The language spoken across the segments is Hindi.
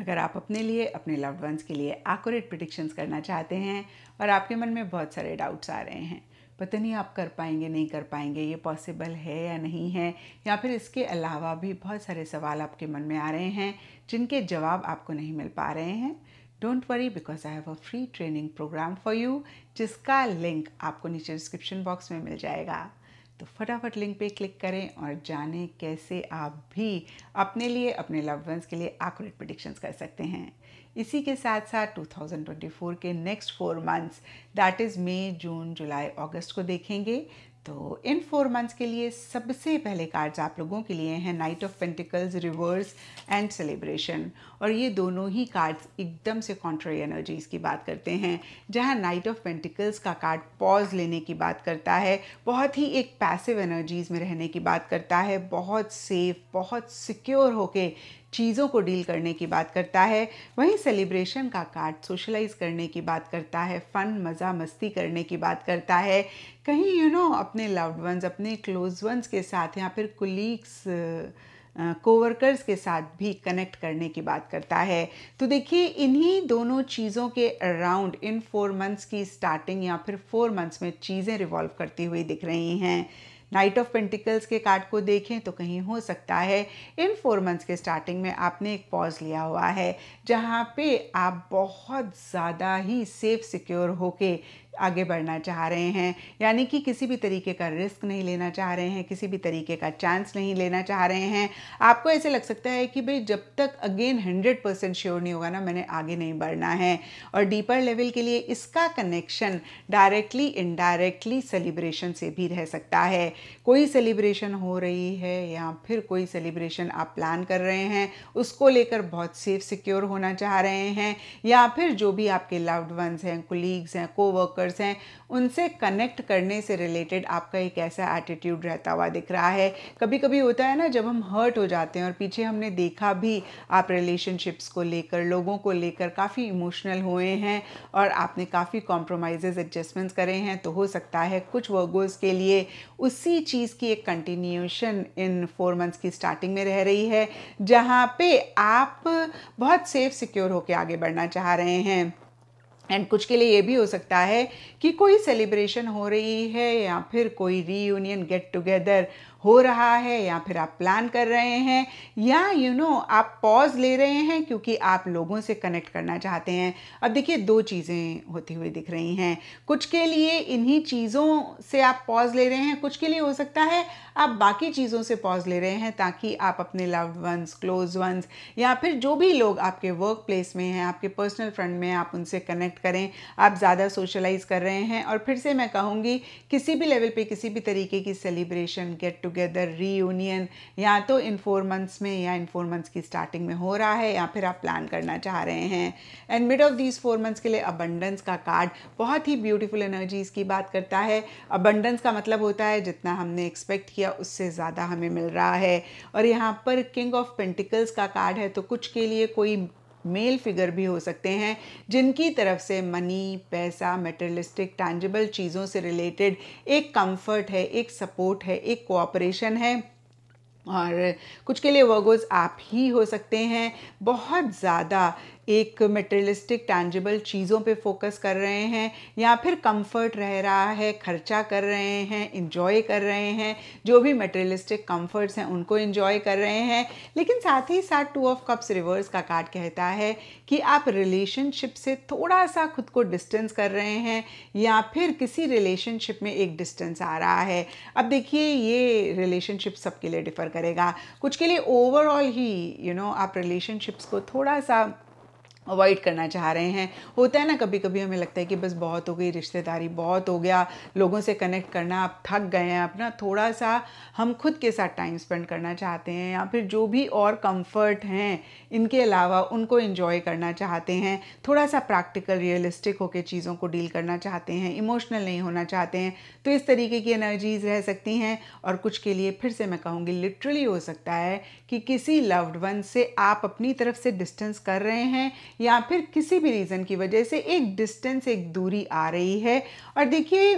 अगर आप अपने लिए अपने लव्ड वंस के लिए एक्यूरेट प्रडिक्शंस करना चाहते हैं और आपके मन में बहुत सारे डाउट्स आ रहे हैं पता नहीं आप कर पाएंगे नहीं कर पाएंगे ये पॉसिबल है या नहीं है या फिर इसके अलावा भी बहुत सारे सवाल आपके मन में आ रहे हैं जिनके जवाब आपको नहीं मिल पा रहे हैं don't worry because I have a free training program for you जिसका लिंक आपको नीचे डिस्क्रिप्शन बॉक्स में मिल जाएगा तो फटाफट लिंक पे क्लिक करें और जानें कैसे आप भी अपने लिए अपने लव वंस के लिए एक्यूरेट प्रडिक्शंस कर सकते हैं इसी के साथ साथ 2024 के next four months that is मई जून जुलाई अगस्त को देखेंगे तो इन फोर मंथ्स के लिए सबसे पहले कार्ड्स आप लोगों के लिए हैं knight of pentacles reverse and celebration और ये दोनों ही कार्ड्स एकदम से कॉन्ट्री एनर्जीज की बात करते हैं जहाँ नाइट ऑफ पेंटिकल्स का कार्ड पॉज लेने की बात करता है बहुत ही एक पैसिव एनर्जीज में रहने की बात करता है बहुत सेफ बहुत सिक्योर होके चीज़ों को डील करने की बात करता है वहीं सेलिब्रेशन का कार्ड सोशलाइज करने की बात करता है फ़न मज़ा मस्ती करने की बात करता है कहीं यू you नो know, अपने लव्ड वंस अपने क्लोज वंस के साथ या फिर कुलीग्स कोवर्कर्स के साथ भी कनेक्ट करने की बात करता है तो देखिए इन्हीं दोनों चीज़ों के अराउंड इन फोर मंथ्स की स्टार्टिंग या फिर फोर मंथ्स में चीज़ें रिवॉल्व करती हुई दिख रही हैं नाइट ऑफ पेंटिकल्स के कार्ड को देखें तो कहीं हो सकता है इन फोर मंथ्स के स्टार्टिंग में आपने एक पॉज लिया हुआ है जहाँ पे आप बहुत ज़्यादा ही सेफ सिक्योर होके आगे बढ़ना चाह रहे हैं यानी कि किसी भी तरीके का रिस्क नहीं लेना चाह रहे हैं किसी भी तरीके का चांस नहीं लेना चाह रहे हैं आपको ऐसे लग सकता है कि भाई जब तक अगेन हंड्रेड परसेंट श्योर नहीं होगा ना मैंने आगे नहीं बढ़ना है और डीपर लेवल के लिए इसका कनेक्शन डायरेक्टली इनडायरेक्टली सेलिब्रेशन से भी रह सकता है कोई सेलिब्रेशन हो रही है या फिर कोई सेलिब्रेशन आप प्लान कर रहे हैं उसको लेकर बहुत सेफ सिक्योर होना चाह रहे हैं या फिर जो भी आपके लव्ड वंस हैं कुलीग्स हैं कोवर्कर ब्लॉकर्स हैं उनसे कनेक्ट करने से रिलेटेड आपका एक ऐसा एटीट्यूड रहता हुआ दिख रहा है कभी कभी होता है ना जब हम हर्ट हो जाते हैं और पीछे हमने देखा भी आप रिलेशनशिप्स को लेकर लोगों को लेकर काफ़ी इमोशनल हुए हैं और आपने काफ़ी कॉम्प्रोमाइज एडजस्टमेंट्स करे हैं तो हो सकता है कुछ वर्गोज़ के लिए उसी चीज़ की एक कंटिन्यूशन इन फोर मंथ्स की स्टार्टिंग में रह रही है जहाँ पे आप बहुत सेफ सिक्योर होकर आगे बढ़ना चाह रहे हैं एंड कुछ के लिए ये भी हो सकता है कि कोई सेलिब्रेशन हो रही है या फिर कोई रीयूनियन गेट टुगेदर हो रहा है या फिर आप प्लान कर रहे हैं या यू you नो know, आप पॉज ले रहे हैं क्योंकि आप लोगों से कनेक्ट करना चाहते हैं अब देखिए दो चीज़ें होती हुई दिख रही हैं कुछ के लिए इन्हीं चीज़ों से आप पॉज ले रहे हैं कुछ के लिए हो सकता है आप बाकी चीज़ों से पॉज ले रहे हैं ताकि आप अपने लव वंस क्लोज वंस या फिर जो भी लोग आपके वर्क प्लेस में हैं आपके पर्सनल फ्रेंड में आप उनसे कनेक्ट करें आप ज़्यादा सोशलाइज कर रहे हैं और फिर से मैं कहूँगी किसी भी लेवल पे किसी भी तरीके की celebration get to together reunion या तो इन फोर मंथ्स में या इन फोर मंथ्स की स्टार्टिंग में हो रहा है या फिर आप प्लान करना चाह रहे हैं and mid of these four months के लिए अबंडेंस का कार्ड बहुत ही ब्यूटीफुल एनर्जीज़ की बात करता है अबंडेंस का मतलब होता है जितना हमने एक्सपेक्ट किया उससे ज़्यादा हमें मिल रहा है और यहाँ पर किंग ऑफ पेंटिकल्स का कार्ड है तो कुछ के लिए कोई मेल फिगर भी हो सकते हैं जिनकी तरफ से मनी पैसा मेटरलिस्टिक टैंजिबल चीज़ों से रिलेटेड एक कंफर्ट है एक सपोर्ट है एक कोऑपरेशन है और कुछ के लिए वर्गोज आप ही हो सकते हैं बहुत ज़्यादा एक मेटेरियलिस्टिक टैंजिबल चीज़ों पे फोकस कर रहे हैं या फिर कंफर्ट रह रहा है खर्चा कर रहे हैं इंजॉय कर रहे हैं जो भी मेटेरियलिस्टिक कंफर्ट्स हैं उनको इंजॉय कर रहे हैं लेकिन साथ ही साथ टू ऑफ कप्स रिवर्स का कार्ड कहता है कि आप रिलेशनशिप से थोड़ा सा खुद को डिस्टेंस कर रहे हैं या फिर किसी रिलेशनशिप में एक डिस्टेंस आ रहा है अब देखिए ये रिलेशनशिप सबके लिए डिफ़र करेगा कुछ के लिए ओवरऑल ही यू you नो know, आप रिलेशनशिप्स को थोड़ा सा अवॉइड करना चाह रहे हैं होता है ना कभी कभी हमें लगता है कि बस बहुत हो गई रिश्तेदारी बहुत हो गया लोगों से कनेक्ट करना आप थक गए हैं आप ना थोड़ा सा हम खुद के साथ टाइम स्पेंड करना चाहते हैं या फिर जो भी और कंफर्ट हैं इनके अलावा उनको इन्जॉय करना चाहते हैं थोड़ा सा प्रैक्टिकल रियलिस्टिक होकर चीज़ों को डील करना चाहते हैं इमोशनल नहीं होना चाहते हैं तो इस तरीके की एनर्जीज रह सकती हैं और कुछ के लिए फिर से मैं कहूँगी लिटरली हो सकता है कि किसी लव्ड वन से आप अपनी तरफ से डिस्टेंस कर रहे हैं या फिर किसी भी रीज़न की वजह से एक डिस्टेंस एक दूरी आ रही है और देखिए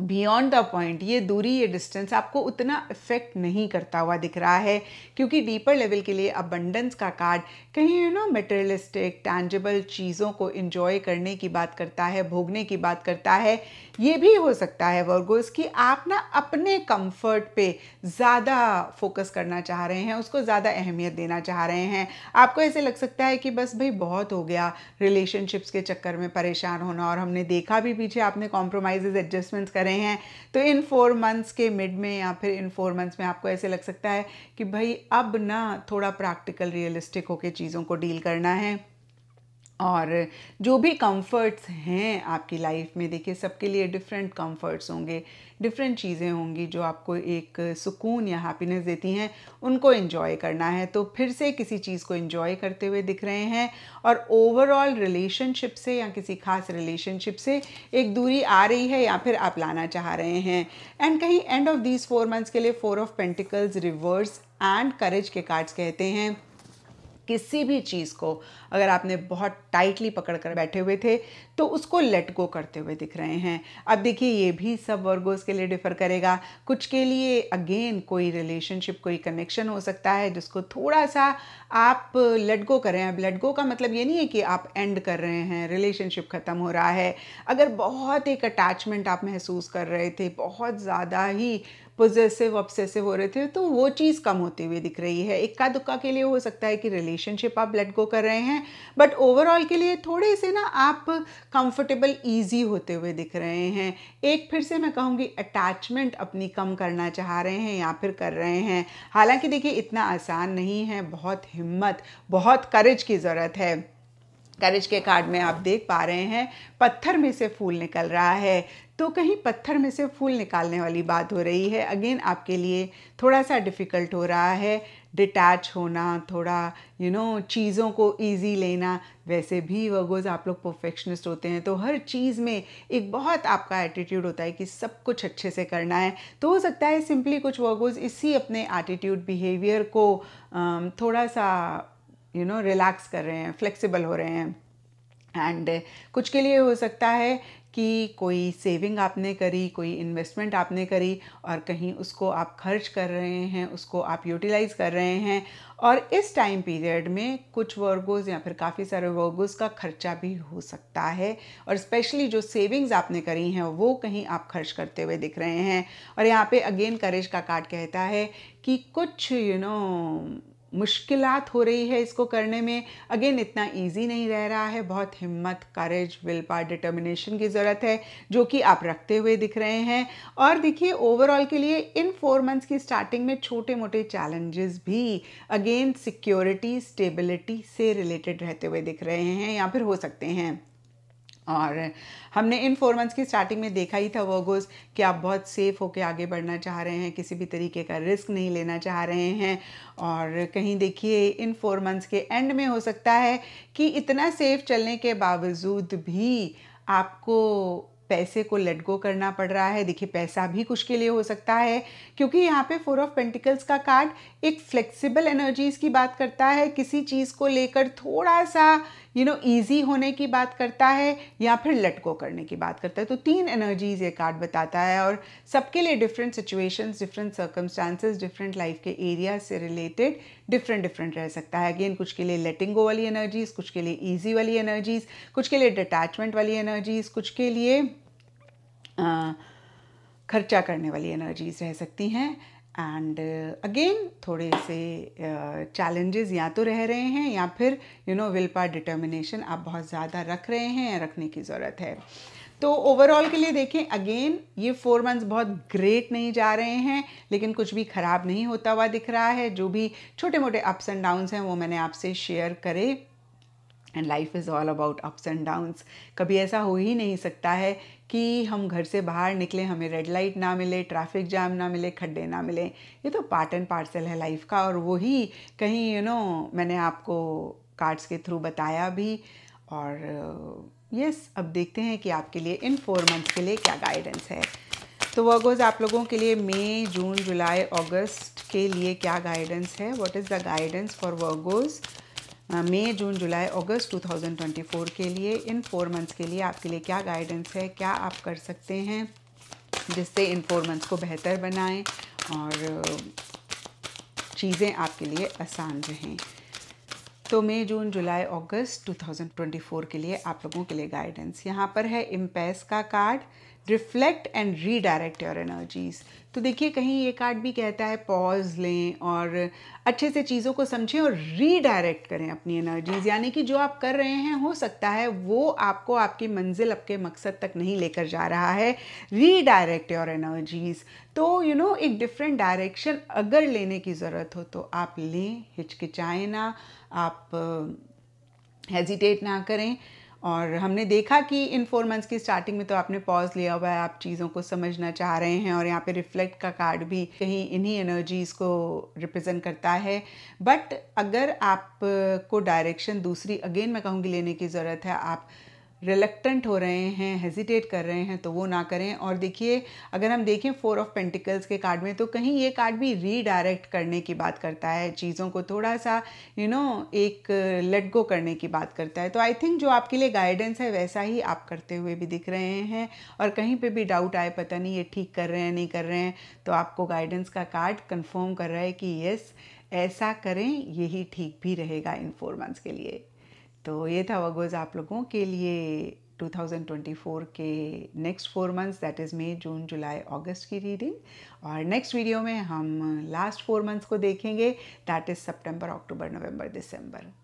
बियॉन्ड द पॉइंट ये दूरी ये डिस्टेंस आपको उतना इफेक्ट नहीं करता हुआ दिख रहा है क्योंकि डीपर लेवल के लिए अबंडेंस का कार्ड कहीं यू नो मेटेरियलिस्टिक टैंजेबल चीज़ों को इन्जॉय करने की बात करता है भोगने की बात करता है ये भी हो सकता है वर्गोस कि आप ना अपने कंफर्ट पे ज़्यादा फोकस करना चाह रहे हैं उसको ज़्यादा अहमियत देना चाह रहे हैं आपको ऐसे लग सकता है कि बस भाई बहुत हो गया रिलेशनशिप्स के चक्कर में परेशान होना और हमने देखा भी पीछे आपने कॉम्प्रोमाइज़ एडजस्टमेंट्स कर रहे हैं तो इन फोर मंथ्स के मिड में या फिर इन फोर मंथ्स में आपको ऐसे लग सकता है कि भाई अब ना थोड़ा प्रैक्टिकल रियलिस्टिक होकर चीज़ों को डील करना है और जो भी कंफर्ट्स हैं आपकी लाइफ में देखिए सबके लिए डिफरेंट कंफर्ट्स होंगे डिफरेंट चीज़ें होंगी जो आपको एक सुकून या हैप्पीनेस देती हैं उनको इन्जॉय करना है तो फिर से किसी चीज़ को इन्जॉय करते हुए दिख रहे हैं और ओवरऑल रिलेशनशिप से या किसी खास रिलेशनशिप से एक दूरी आ रही है या फिर आप लाना चाह रहे हैं एंड कहीं end of these four months के लिए four of pentacles reverse and courage के कार्ड्स कहते हैं किसी भी चीज़ को अगर आपने बहुत टाइटली पकड़ कर बैठे हुए थे तो उसको लेट गो करते हुए दिख रहे हैं अब देखिए ये भी सब वर्गोस के लिए डिफ़र करेगा कुछ के लिए अगेन कोई रिलेशनशिप कोई कनेक्शन हो सकता है जिसको थोड़ा सा आप लेट गो करें अब लेट गो का मतलब ये नहीं है कि आप एंड कर रहे हैं रिलेशनशिप ख़त्म हो रहा है अगर बहुत एक अटैचमेंट आप महसूस कर रहे थे बहुत ज़्यादा ही पोजेसिव ऑब्सेसिव हो रहे थे तो वो चीज़ कम होती हुई दिख रही है इक्का दुक्का के लिए हो सकता है कि रिलेशनशिप आप लेट गो कर रहे हैं बट ओवरऑल के लिए थोड़े से ना आप कंफर्टेबल ईजी होते हुए दिख रहे हैं एक फिर से मैं कहूँगी अटैचमेंट अपनी कम करना चाह रहे हैं या फिर कर रहे हैं हालांकि देखिए इतना आसान नहीं है बहुत हिम्मत बहुत करेज की ज़रूरत है करेज के कार्ड में आप देख पा रहे हैं पत्थर में से फूल निकल रहा है तो कहीं पत्थर में से फूल निकालने वाली बात हो रही है अगेन आपके लिए थोड़ा सा डिफ़िकल्ट हो रहा है डिटैच होना थोड़ा यू you नो know, चीज़ों को ईजी लेना वैसे भी वर्गोज आप लोग परफेक्शनिस्ट होते हैं तो हर चीज़ में एक बहुत आपका एटीट्यूड होता है कि सब कुछ अच्छे से करना है तो हो सकता है सिंपली कुछ वर्गोज इसी अपने एटीट्यूड बिहेवियर को थोड़ा सा यू नो रिलैक्स कर रहे हैं फ्लेक्सिबल हो रहे हैं एंड कुछ के लिए हो सकता है कि कोई सेविंग आपने करी कोई इन्वेस्टमेंट आपने करी और कहीं उसको आप खर्च कर रहे हैं उसको आप यूटिलाइज़ कर रहे हैं और इस टाइम पीरियड में कुछ वर्गोज या फिर काफ़ी सारे वर्गोज का खर्चा भी हो सकता है और स्पेशली जो सेविंग्स आपने करी हैं वो कहीं आप खर्च करते हुए दिख रहे हैं और यहाँ पे अगेन करेज का कार्ड कहता है कि कुछ यू you नो know, मुश्किल हो रही है इसको करने में अगेन इतना ईजी नहीं रह रहा है बहुत हिम्मत करेज विल पार डिटर्मिनेशन की ज़रूरत है जो कि आप रखते हुए दिख रहे हैं और देखिए ओवरऑल के लिए इन फोर मंथ्स की स्टार्टिंग में छोटे मोटे चैलेंजेस भी अगेन सिक्योरिटी स्टेबिलिटी से रिलेटेड रहते हुए दिख रहे हैं या फिर हो सकते हैं और हमने इन फोर मंथ्स की स्टार्टिंग में देखा ही था वर्गोस कि आप बहुत सेफ होकर आगे बढ़ना चाह रहे हैं किसी भी तरीके का रिस्क नहीं लेना चाह रहे हैं और कहीं देखिए इन फोर मंथ्स के एंड में हो सकता है कि इतना सेफ चलने के बावजूद भी आपको पैसे को लेट गो करना पड़ रहा है देखिए पैसा भी कुछ के लिए हो सकता है क्योंकि यहाँ पे फोर ऑफ पेंटिकल्स का कार्ड एक फ्लेक्सिबल एनर्जीज की बात करता है किसी चीज़ को लेकर थोड़ा सा यू नो ईजी होने की बात करता है या फिर लटको करने की बात करता है तो तीन एनर्जीज ये कार्ड बताता है और सबके लिए different situations different circumstances different life के एरिया से रिलेटेड डिफरेंट डिफरेंट रह सकता है अगेन कुछ के लिए लेटिंग गो वाली एनर्जीज कुछ के लिए ईजी वाली एनर्जीज कुछ के लिए डिटैचमेंट वाली एनर्जीज कुछ के लिए आ, खर्चा करने वाली एनर्जीज रह सकती हैं एंड अगेन uh, थोड़े से चैलेंजेस uh, या तो रह रहे हैं या फिर you know will power determination आप बहुत ज़्यादा रख रहे हैं या रखने की ज़रूरत है तो ओवरऑल के लिए देखें अगेन ये फोर मंथ्स बहुत ग्रेट नहीं जा रहे हैं लेकिन कुछ भी ख़राब नहीं होता हुआ दिख रहा है जो भी छोटे मोटे अप्स एंड डाउन्स हैं वो मैंने आपसे शेयर करे and life is all about ups and downs कभी ऐसा हो ही नहीं सकता है कि हम घर से बाहर निकले हमें रेड लाइट ना मिले ट्रैफिक जाम ना मिले खड्डे ना मिले ये तो पार्ट एंड पार्सल है लाइफ का और वही कहीं यू you नो know, मैंने आपको कार्ड्स के थ्रू बताया भी और यस uh, yes, अब देखते हैं कि आपके लिए इन फोर मंथ्स के लिए क्या गाइडेंस है तो वर्गोज आप लोगों के लिए मई जून जुलाई अगस्त के लिए क्या गाइडेंस है what is the guidance for Virgos May June July August 2024 के लिए इन फोर मंथ्स के लिए आपके लिए क्या गाइडेंस है क्या आप कर सकते हैं जिससे इन फोर मंथ्स को बेहतर बनाएं और चीज़ें आपके लिए आसान रहें तो मई जून जुलाई अगस्त 2024 के लिए आप लोगों के लिए गाइडेंस यहाँ पर है इम्पैस e का card reflect and redirect your energies तो देखिए कहीं ये कार्ड भी कहता है पॉज लें और अच्छे से चीज़ों को समझें और रीडायरेक्ट करें अपनी एनर्जीज़ यानी कि जो आप कर रहे हैं हो सकता है वो आपको आपकी मंजिल आपके मकसद तक नहीं लेकर जा रहा है रीडायरेक्ट योर एनर्जीज़ तो यू you नो know, एक डिफरेंट डायरेक्शन अगर लेने की ज़रूरत हो तो आप लें हिचकिचाएँ ना आप हेजिटेट ना करें और हमने देखा कि इन फोर मंथ्स की स्टार्टिंग में तो आपने पॉज लिया हुआ है आप चीज़ों को समझना चाह रहे हैं और यहाँ पे रिफ्लेक्ट का कार्ड भी कहीं इन्हीं एनर्जीज़ को रिप्रेजेंट करता है बट अगर आप को डायरेक्शन दूसरी अगेन मैं कहूँगी लेने की ज़रूरत है आप रिलेक्टेंट हो रहे हैं हेजिटेट कर रहे हैं तो वो ना करें और देखिए अगर हम देखें फोर ऑफ पेंटिकल्स के कार्ड में तो कहीं ये कार्ड भी रीडायरेक्ट करने की बात करता है चीज़ों को थोड़ा सा यू you नो know, एक लेट गो करने की बात करता है तो आई थिंक जो आपके लिए गाइडेंस है वैसा ही आप करते हुए भी दिख रहे हैं और कहीं पर भी डाउट आए पता नहीं ये ठीक कर रहे हैं नहीं कर रहे हैं तो आपको गाइडेंस का कार्ड कन्फर्म कर रहा है कि येस ऐसा करें यही ठीक भी रहेगा इन फोर मंथ्स के लिए तो ये था वगोज आप लोगों के लिए 2024 के next four months that is May June July August की रीडिंग और नेक्स्ट वीडियो में हम लास्ट फोर मंथ्स को देखेंगे that is September October November December